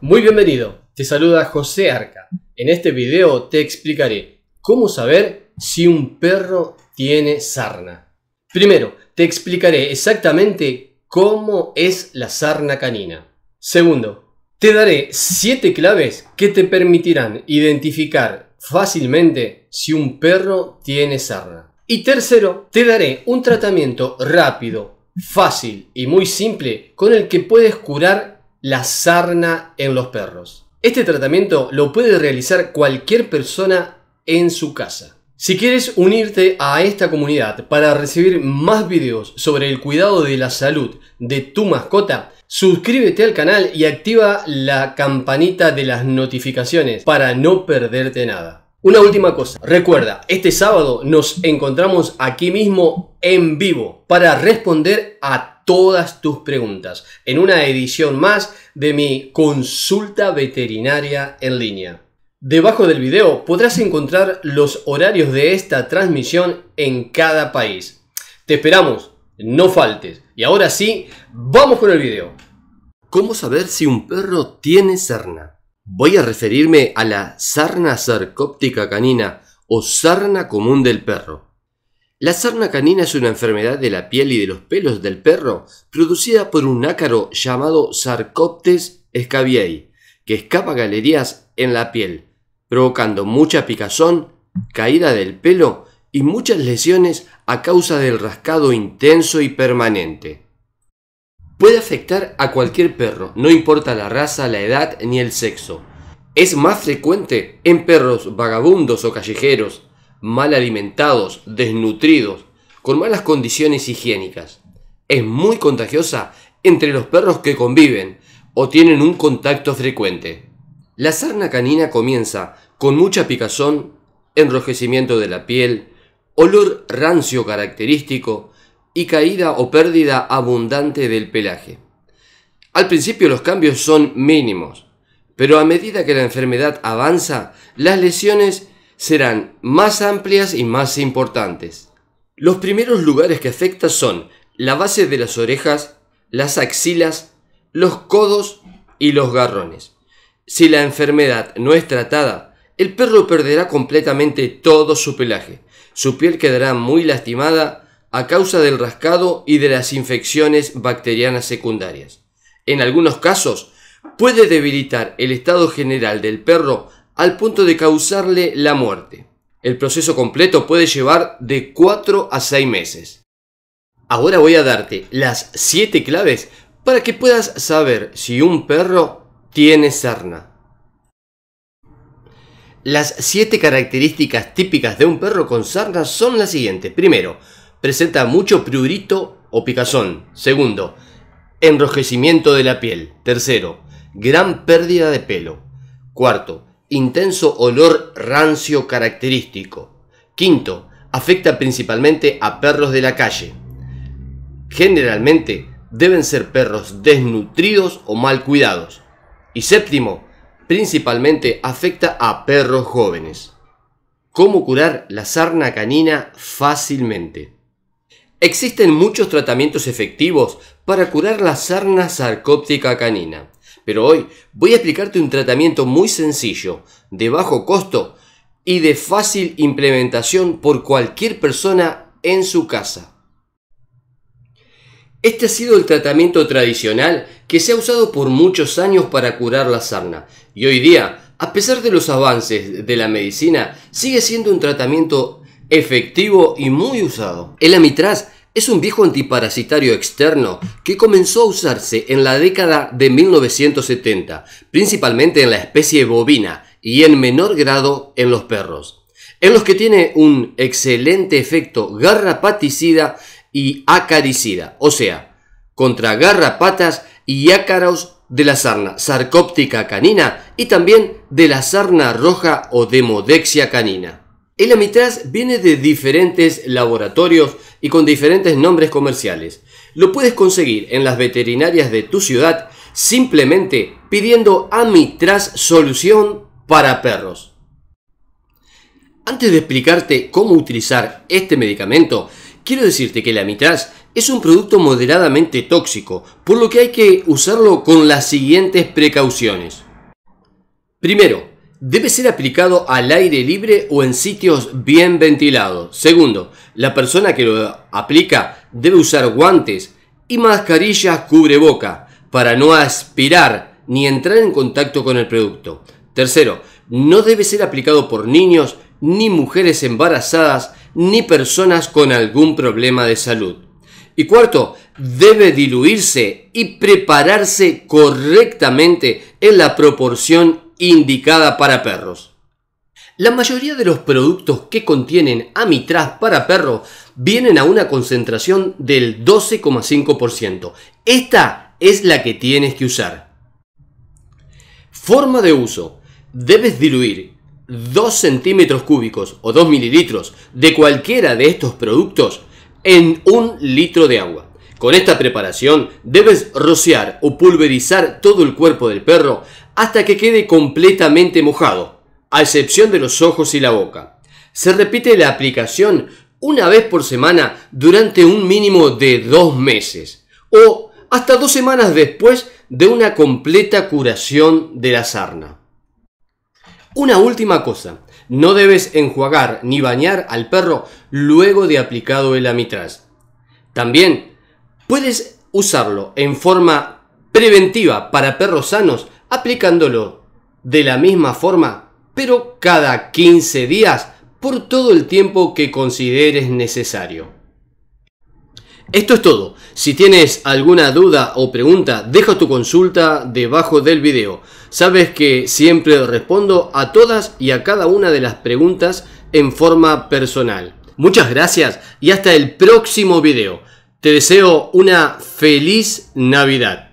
Muy bienvenido, te saluda José Arca. En este video te explicaré cómo saber si un perro tiene sarna. Primero, te explicaré exactamente cómo es la sarna canina. Segundo, te daré 7 claves que te permitirán identificar fácilmente si un perro tiene sarna. Y tercero, te daré un tratamiento rápido, fácil y muy simple con el que puedes curar la sarna en los perros. Este tratamiento lo puede realizar cualquier persona en su casa. Si quieres unirte a esta comunidad para recibir más videos sobre el cuidado de la salud de tu mascota, suscríbete al canal y activa la campanita de las notificaciones para no perderte nada. Una última cosa, recuerda, este sábado nos encontramos aquí mismo en vivo para responder a todas tus preguntas en una edición más de mi consulta veterinaria en línea. Debajo del video podrás encontrar los horarios de esta transmisión en cada país. Te esperamos, no faltes. Y ahora sí, vamos con el video. ¿Cómo saber si un perro tiene sarna? Voy a referirme a la sarna sarcóptica canina o sarna común del perro. La sarna canina es una enfermedad de la piel y de los pelos del perro producida por un ácaro llamado Sarcoptes scabiei, que escapa galerías en la piel, provocando mucha picazón, caída del pelo y muchas lesiones a causa del rascado intenso y permanente. Puede afectar a cualquier perro, no importa la raza, la edad ni el sexo. Es más frecuente en perros vagabundos o callejeros, mal alimentados, desnutridos, con malas condiciones higiénicas. Es muy contagiosa entre los perros que conviven o tienen un contacto frecuente. La sarna canina comienza con mucha picazón, enrojecimiento de la piel, olor rancio característico y caída o pérdida abundante del pelaje. Al principio los cambios son mínimos, pero a medida que la enfermedad avanza, las lesiones serán más amplias y más importantes. Los primeros lugares que afecta son la base de las orejas, las axilas, los codos y los garrones. Si la enfermedad no es tratada, el perro perderá completamente todo su pelaje. Su piel quedará muy lastimada a causa del rascado y de las infecciones bacterianas secundarias. En algunos casos, puede debilitar el estado general del perro al punto de causarle la muerte. El proceso completo puede llevar de 4 a 6 meses. Ahora voy a darte las 7 claves para que puedas saber si un perro tiene sarna. Las 7 características típicas de un perro con sarna son las siguientes. Primero, presenta mucho prurito o picazón. Segundo, enrojecimiento de la piel. Tercero, gran pérdida de pelo. Cuarto, intenso olor rancio característico. Quinto, afecta principalmente a perros de la calle. Generalmente deben ser perros desnutridos o mal cuidados. Y séptimo, principalmente afecta a perros jóvenes. ¿Cómo curar la sarna canina fácilmente? Existen muchos tratamientos efectivos para curar la sarna sarcóptica canina. Pero hoy voy a explicarte un tratamiento muy sencillo, de bajo costo y de fácil implementación por cualquier persona en su casa. Este ha sido el tratamiento tradicional que se ha usado por muchos años para curar la sarna y hoy día, a pesar de los avances de la medicina, sigue siendo un tratamiento efectivo y muy usado. El amitraz es un viejo antiparasitario externo que comenzó a usarse en la década de 1970, principalmente en la especie bovina y en menor grado en los perros, en los que tiene un excelente efecto garrapaticida y acaricida, o sea, contra garrapatas y ácaros de la sarna sarcóptica canina y también de la sarna roja o demodexia canina. El amitraz viene de diferentes laboratorios y con diferentes nombres comerciales. Lo puedes conseguir en las veterinarias de tu ciudad simplemente pidiendo amitraz solución para perros. Antes de explicarte cómo utilizar este medicamento, quiero decirte que el amitraz es un producto moderadamente tóxico, por lo que hay que usarlo con las siguientes precauciones. Primero, Debe ser aplicado al aire libre o en sitios bien ventilados. Segundo, la persona que lo aplica debe usar guantes y mascarillas cubreboca para no aspirar ni entrar en contacto con el producto. Tercero, no debe ser aplicado por niños, ni mujeres embarazadas, ni personas con algún problema de salud. Y cuarto, debe diluirse y prepararse correctamente en la proporción indicada para perros. La mayoría de los productos que contienen amitraz para perros vienen a una concentración del 12,5%. Esta es la que tienes que usar. Forma de uso. Debes diluir 2 centímetros cúbicos o 2 mililitros de cualquiera de estos productos en un litro de agua. Con esta preparación debes rociar o pulverizar todo el cuerpo del perro hasta que quede completamente mojado, a excepción de los ojos y la boca. Se repite la aplicación una vez por semana durante un mínimo de dos meses o hasta dos semanas después de una completa curación de la sarna. Una última cosa, no debes enjuagar ni bañar al perro luego de aplicado el amitraz. También puedes usarlo en forma preventiva para perros sanos aplicándolo de la misma forma, pero cada 15 días por todo el tiempo que consideres necesario. Esto es todo. Si tienes alguna duda o pregunta, deja tu consulta debajo del video. Sabes que siempre respondo a todas y a cada una de las preguntas en forma personal. Muchas gracias y hasta el próximo video. Te deseo una feliz Navidad.